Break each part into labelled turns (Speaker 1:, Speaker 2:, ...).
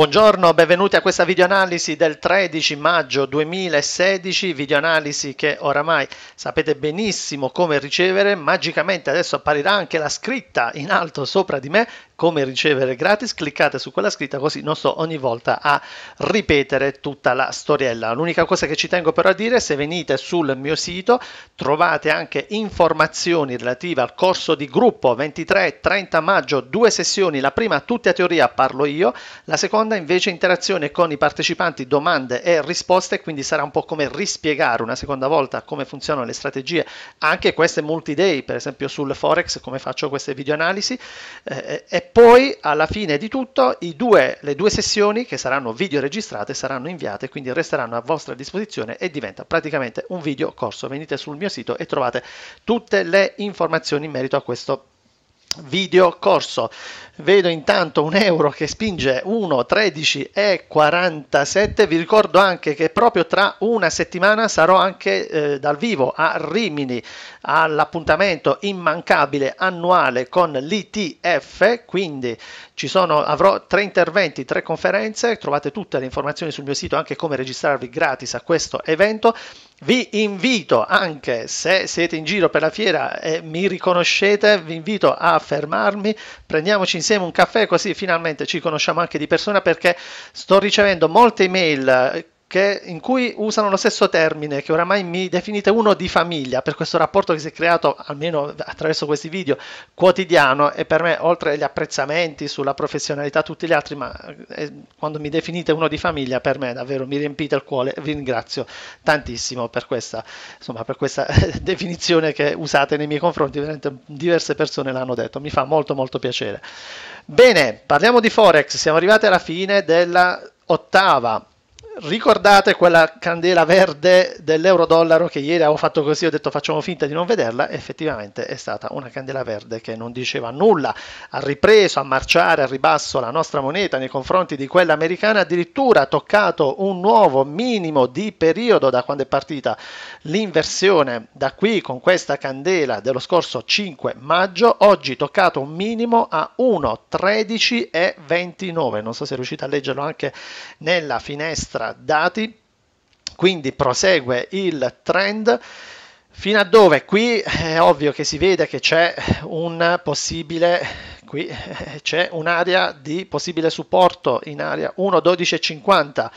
Speaker 1: Buongiorno, benvenuti a questa videoanalisi del 13 maggio 2016, videoanalisi che oramai sapete benissimo come ricevere, magicamente adesso apparirà anche la scritta in alto sopra di me come ricevere gratis, cliccate su quella scritta così non sto ogni volta a ripetere tutta la storiella. L'unica cosa che ci tengo però a dire è se venite sul mio sito trovate anche informazioni relative al corso di gruppo 23-30 maggio, due sessioni, la prima tutte a teoria parlo io, la seconda invece interazione con i partecipanti, domande e risposte, quindi sarà un po' come rispiegare una seconda volta come funzionano le strategie, anche queste multi-day, per esempio sul Forex, come faccio queste video analisi. Eh, e eh, poi alla fine di tutto due, le due sessioni che saranno video registrate saranno inviate, quindi resteranno a vostra disposizione e diventa praticamente un video corso. Venite sul mio sito e trovate tutte le informazioni in merito a questo video corso vedo intanto un euro che spinge 1,13 e 47 vi ricordo anche che proprio tra una settimana sarò anche eh, dal vivo a Rimini all'appuntamento immancabile annuale con l'ITF quindi ci sono avrò tre interventi tre conferenze trovate tutte le informazioni sul mio sito anche come registrarvi gratis a questo evento vi invito anche se siete in giro per la fiera e mi riconoscete, vi invito a fermarmi, prendiamoci insieme un caffè così finalmente ci conosciamo anche di persona perché sto ricevendo molte email che, in cui usano lo stesso termine che oramai mi definite uno di famiglia per questo rapporto che si è creato almeno attraverso questi video quotidiano e per me oltre agli apprezzamenti sulla professionalità tutti gli altri ma eh, quando mi definite uno di famiglia per me davvero mi riempite il cuore vi ringrazio tantissimo per questa insomma per questa definizione che usate nei miei confronti veramente diverse persone l'hanno detto mi fa molto molto piacere bene parliamo di forex siamo arrivati alla fine della ottava Ricordate quella candela verde dell'euro-dollaro che ieri avevo fatto così, ho detto facciamo finta di non vederla, effettivamente è stata una candela verde che non diceva nulla, ha ripreso a marciare a ribasso la nostra moneta nei confronti di quella americana, addirittura ha toccato un nuovo minimo di periodo da quando è partita l'inversione da qui con questa candela dello scorso 5 maggio, oggi toccato un minimo a 1,13 e 29, non so se riuscite a leggerlo anche nella finestra dati, quindi prosegue il trend fino a dove qui è ovvio che si vede che c'è un possibile qui c'è un'area di possibile supporto in area 1.12.50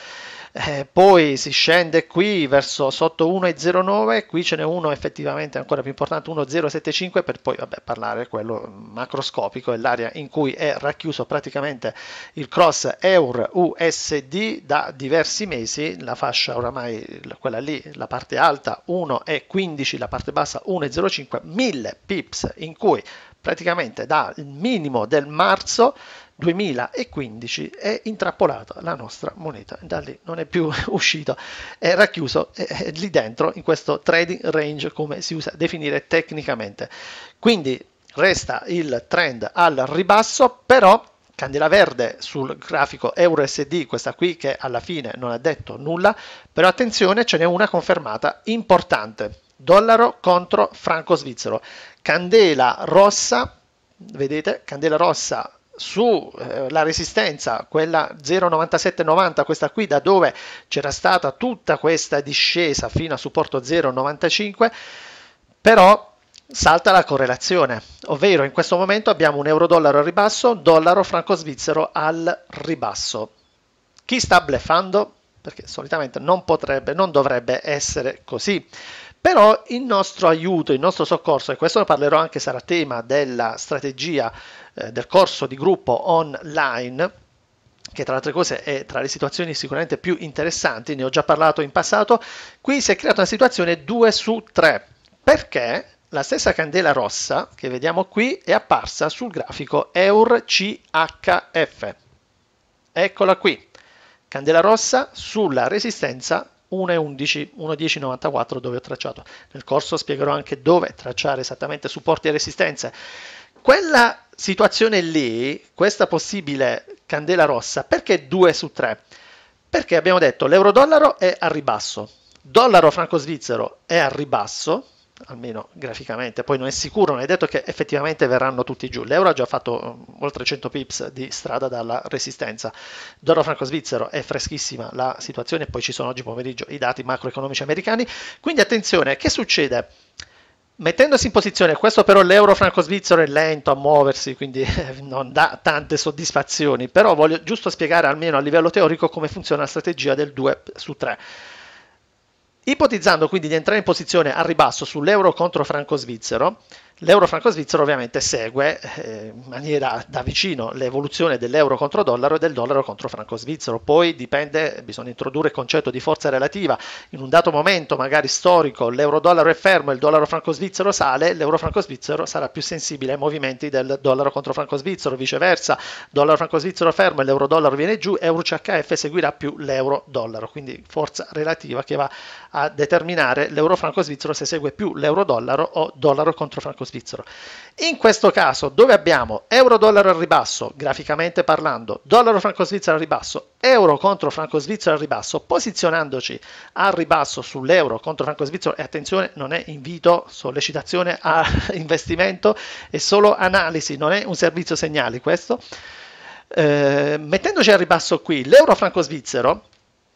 Speaker 1: eh, poi si scende qui verso sotto 1,09 qui ce n'è uno effettivamente ancora più importante 1,075 per poi vabbè, parlare quello macroscopico è l'area in cui è racchiuso praticamente il cross EUR USD da diversi mesi la fascia oramai quella lì la parte alta 1,15 la parte bassa 1,05 1000 pips in cui praticamente dal minimo del marzo 2015 è intrappolata la nostra moneta, da lì non è più uscito, è racchiuso è lì dentro in questo trading range come si usa definire tecnicamente. Quindi resta il trend al ribasso, però candela verde sul grafico euro sd questa qui che alla fine non ha detto nulla però attenzione ce n'è una confermata importante dollaro contro franco svizzero. Candela rossa, vedete, candela rossa sulla eh, resistenza, quella 0,9790, questa qui da dove c'era stata tutta questa discesa fino a supporto 0,95, però salta la correlazione, ovvero in questo momento abbiamo un euro-dollaro al ribasso, dollaro franco-svizzero al ribasso. Chi sta bleffando? Perché solitamente non potrebbe, non dovrebbe essere così. Però il nostro aiuto, il nostro soccorso, e questo lo parlerò anche, sarà tema della strategia eh, del corso di gruppo online, che tra le altre cose è tra le situazioni sicuramente più interessanti, ne ho già parlato in passato, qui si è creata una situazione 2 su 3, perché la stessa candela rossa che vediamo qui è apparsa sul grafico EUR CHF. Eccola qui, candela rossa sulla resistenza 1.11, 1.10.94 dove ho tracciato. Nel corso spiegherò anche dove tracciare esattamente supporti e resistenze. Quella situazione lì, questa possibile candela rossa, perché 2 su 3? Perché abbiamo detto l'euro-dollaro è a ribasso, dollaro franco-svizzero è a ribasso, almeno graficamente, poi non è sicuro, non è detto che effettivamente verranno tutti giù. L'euro ha già fatto um, oltre 100 pips di strada dalla resistenza. Dollaro franco svizzero è freschissima la situazione, poi ci sono oggi pomeriggio i dati macroeconomici americani, quindi attenzione, che succede? Mettendosi in posizione, questo però l'euro franco svizzero è lento a muoversi, quindi non dà tante soddisfazioni, però voglio giusto spiegare almeno a livello teorico come funziona la strategia del 2 su 3. Ipotizzando quindi di entrare in posizione al ribasso sull'euro contro franco svizzero, L'euro franco-svizzero ovviamente segue eh, in maniera da vicino l'evoluzione dell'euro contro dollaro e del dollaro contro franco-svizzero, poi dipende, bisogna introdurre il concetto di forza relativa, in un dato momento magari storico l'euro-dollaro è fermo e il dollaro franco-svizzero sale, l'euro franco-svizzero sarà più sensibile ai movimenti del dollaro contro franco-svizzero, viceversa, dollaro franco-svizzero fermo e l'euro-dollaro viene giù, euro-CHF seguirà più l'euro-dollaro, quindi forza relativa che va a determinare l'euro franco-svizzero se segue più l'euro-dollaro o dollaro contro franco-svizzero svizzero. In questo caso, dove abbiamo euro-dollaro al ribasso, graficamente parlando, dollaro-franco-svizzero al ribasso, euro contro franco-svizzero al ribasso, posizionandoci al ribasso sull'euro contro franco-svizzero, e attenzione, non è invito, sollecitazione a investimento, è solo analisi, non è un servizio segnali questo. Eh, mettendoci al ribasso qui, l'euro franco-svizzero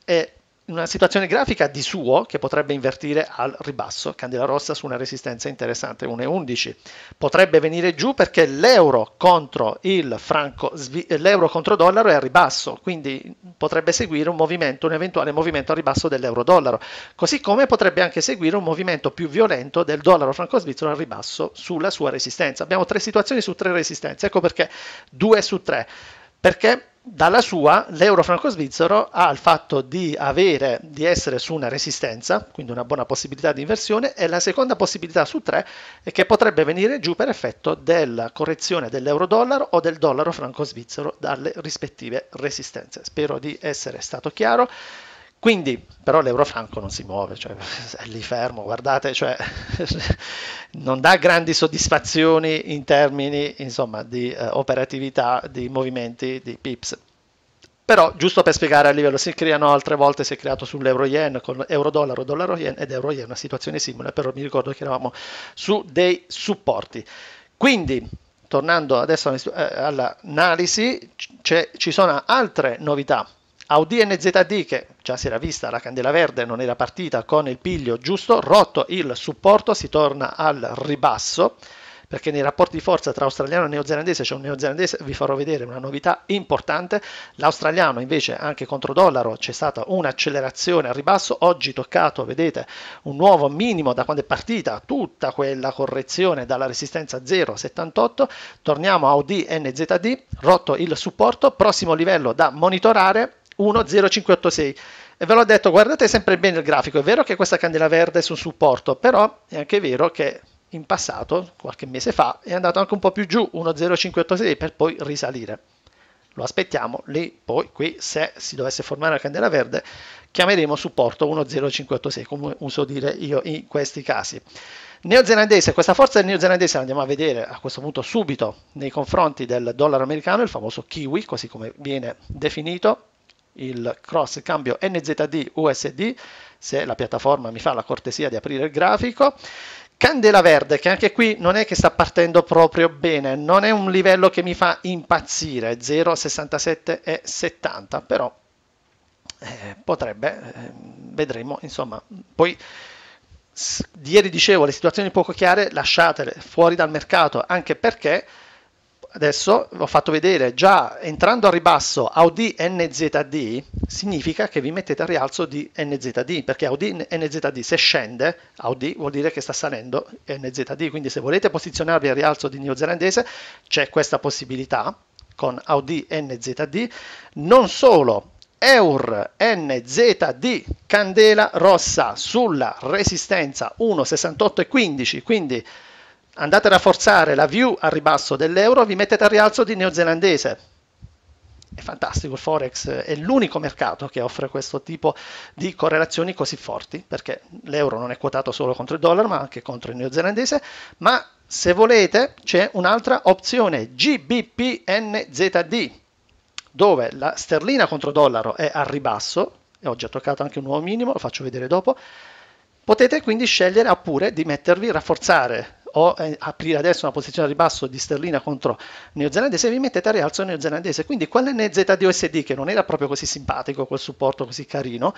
Speaker 1: è una situazione grafica di suo che potrebbe invertire al ribasso, candela rossa su una resistenza interessante 1,11. Potrebbe venire giù perché l'euro contro il franco, l'euro contro dollaro è a ribasso, quindi potrebbe seguire un movimento, un eventuale movimento a ribasso dell'euro dollaro, così come potrebbe anche seguire un movimento più violento del dollaro franco svizzero al ribasso sulla sua resistenza. Abbiamo tre situazioni su tre resistenze, ecco perché 2 su 3, perché dalla sua l'euro franco svizzero ha il fatto di avere di essere su una resistenza quindi una buona possibilità di inversione e la seconda possibilità su tre è che potrebbe venire giù per effetto della correzione dell'euro dollaro o del dollaro franco svizzero dalle rispettive resistenze spero di essere stato chiaro quindi, però l'euro franco non si muove, cioè, è lì fermo, guardate, cioè, non dà grandi soddisfazioni in termini insomma, di eh, operatività, di movimenti, di pips. Però, giusto per spiegare a livello, si creano altre volte, si è creato sull'euro yen, con euro dollaro, dollaro yen ed euro yen, una situazione simile, però mi ricordo che eravamo su dei supporti. Quindi, tornando adesso eh, all'analisi, ci sono altre novità Audi NZD che già si era vista la candela verde non era partita con il piglio giusto, rotto il supporto si torna al ribasso perché nei rapporti di forza tra australiano e neozelandese c'è cioè un neozelandese, vi farò vedere una novità importante, l'australiano invece anche contro dollaro c'è stata un'accelerazione al ribasso, oggi toccato vedete un nuovo minimo da quando è partita tutta quella correzione dalla resistenza 0,78, torniamo a Audi NZD, rotto il supporto, prossimo livello da monitorare 10586. E ve l'ho detto, guardate sempre bene il grafico. È vero che questa candela verde è su supporto, però è anche vero che in passato, qualche mese fa, è andato anche un po' più giù, 10586, per poi risalire. Lo aspettiamo lì, poi qui se si dovesse formare una candela verde chiameremo supporto 10586, come uso dire io in questi casi neozelandese, questa forza neozelandese la andiamo a vedere a questo punto subito nei confronti del dollaro americano, il famoso kiwi, così come viene definito, il cross cambio NZD USD se la piattaforma mi fa la cortesia di aprire il grafico Candela verde, che anche qui non è che sta partendo proprio bene, non è un livello che mi fa impazzire, 0,67 e 70, però eh, potrebbe, eh, vedremo, insomma, poi ieri dicevo le situazioni poco chiare lasciatele fuori dal mercato, anche perché adesso ho fatto vedere già entrando a ribasso Audi NZD significa che vi mettete al rialzo di NZD perché Audi NZD se scende Audi vuol dire che sta salendo NZD quindi se volete posizionarvi al rialzo di neozelandese c'è questa possibilità con Audi NZD non solo EUR NZD candela rossa sulla resistenza 1,68 1,6815 quindi andate a rafforzare la view al ribasso dell'euro, vi mettete al rialzo di neozelandese. È fantastico il Forex, è l'unico mercato che offre questo tipo di correlazioni così forti, perché l'euro non è quotato solo contro il dollaro, ma anche contro il neozelandese, ma se volete c'è un'altra opzione, GBPNZD, dove la sterlina contro dollaro è al ribasso, e oggi ho toccato anche un nuovo minimo, lo faccio vedere dopo, potete quindi scegliere oppure di mettervi, rafforzare o eh, aprire adesso una posizione a ribasso di sterlina contro neozelandese, vi mettete a rialzo neozelandese. Quindi quell'NZDUSD che non era proprio così simpatico, quel supporto così carino,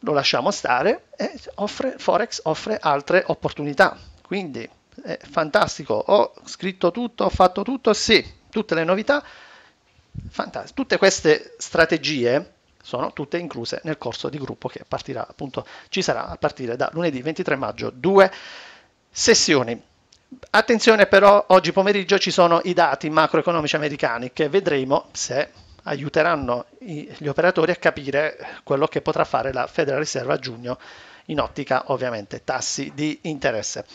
Speaker 1: lo lasciamo stare e offre, Forex offre altre opportunità. Quindi è fantastico, ho scritto tutto, ho fatto tutto, sì, tutte le novità, fantastico. Tutte queste strategie sono tutte incluse nel corso di gruppo che partirà appunto ci sarà a partire da lunedì 23 maggio 2 Sessioni. Attenzione però, oggi pomeriggio ci sono i dati macroeconomici americani che vedremo se aiuteranno gli operatori a capire quello che potrà fare la Federal Reserve a giugno in ottica ovviamente tassi di interesse.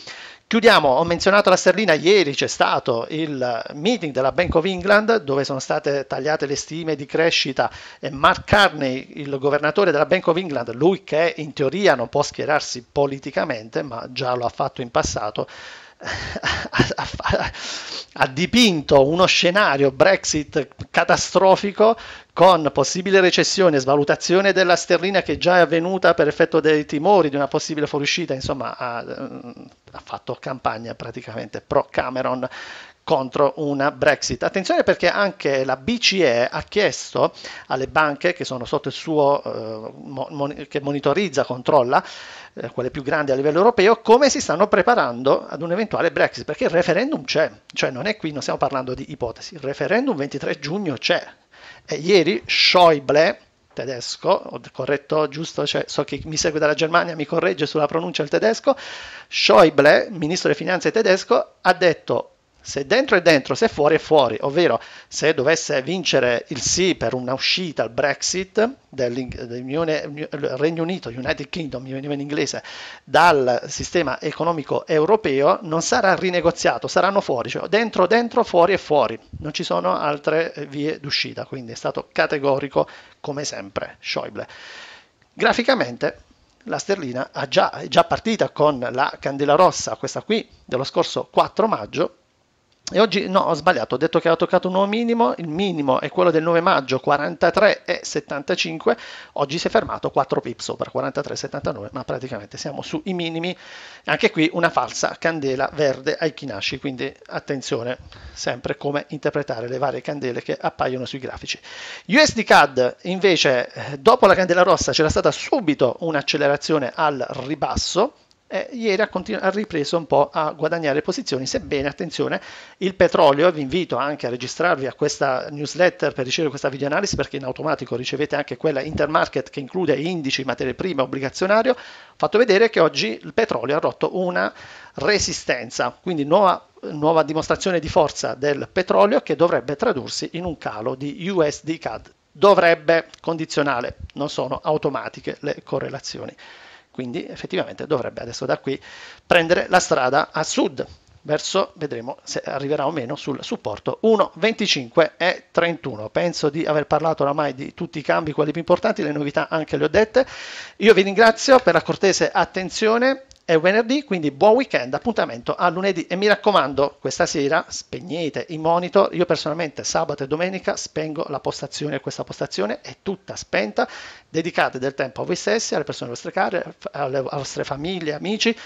Speaker 1: Chiudiamo, ho menzionato la sterlina, ieri c'è stato il meeting della Bank of England dove sono state tagliate le stime di crescita e Mark Carney, il governatore della Bank of England, lui che in teoria non può schierarsi politicamente ma già lo ha fatto in passato, ha, ha, dipinto uno scenario Brexit catastrofico con possibile recessione, svalutazione della sterlina che già è avvenuta per effetto dei timori di una possibile fuoriuscita, insomma ha, eh, ha fatto campagna praticamente pro Cameron contro una Brexit. Attenzione perché anche la BCE ha chiesto alle banche che sono sotto il suo, eh, mon- che monitorizza, controlla, eh, quelle più grandi a livello europeo, come si stanno preparando ad un eventuale Brexit, perché il referendum c'è, cioè non è qui, non stiamo parlando di ipotesi, il referendum 23 giugno c'è. E ieri Schäuble tedesco, ho corretto, giusto, cioè, so che mi segue dalla Germania, mi corregge sulla pronuncia del tedesco, Schäuble, ministro delle finanze tedesco, ha detto se dentro è dentro, se fuori è fuori, ovvero se dovesse vincere il sì per una uscita al Brexit del Regno Unito, United Kingdom, in inglese, dal sistema economico europeo, non sarà rinegoziato, saranno fuori, cioè dentro, dentro, fuori e fuori, non ci sono altre eh, vie d'uscita, quindi è stato categorico come sempre Schäuble. Graficamente la sterlina già, è già partita con la candela rossa, questa qui dello scorso 4 maggio, e oggi no, ho sbagliato, ho detto che ha toccato un nuovo minimo, il minimo è quello del 9 maggio 43,75, oggi si è fermato 4 pip sopra 43,79, ma praticamente siamo sui minimi. Anche qui una falsa candela verde ai Kinashi, quindi attenzione sempre come interpretare le varie candele che appaiono sui grafici. USD CAD invece eh, dopo la candela rossa c'era stata subito un'accelerazione al ribasso eh, ieri ha, continu- ha, ripreso un po' a guadagnare posizioni, sebbene, attenzione, il petrolio, vi invito anche a registrarvi a questa newsletter per ricevere questa videoanalisi, perché in automatico ricevete anche quella intermarket che include indici, materie prime, obbligazionario, fatto vedere che oggi il petrolio ha rotto una resistenza, quindi nuova nuova dimostrazione di forza del petrolio che dovrebbe tradursi in un calo di USD CAD. Dovrebbe condizionale, non sono automatiche le correlazioni quindi effettivamente dovrebbe adesso da qui prendere la strada a sud verso vedremo se arriverà o meno sul supporto 1 25 e 31 penso di aver parlato oramai di tutti i cambi quelli più importanti le novità anche le ho dette io vi ringrazio per la cortese attenzione è venerdì, quindi buon weekend, appuntamento a lunedì e mi raccomando, questa sera spegnete i monitor, io personalmente sabato e domenica spengo la postazione, questa postazione è tutta spenta, dedicate del tempo a voi stessi, alle persone vostre care, alle vostre famiglie, amici,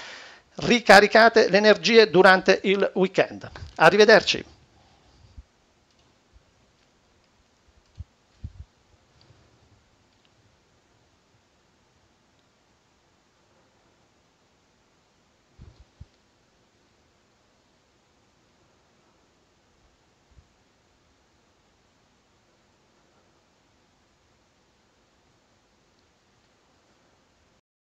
Speaker 1: ricaricate le energie durante il weekend. Arrivederci!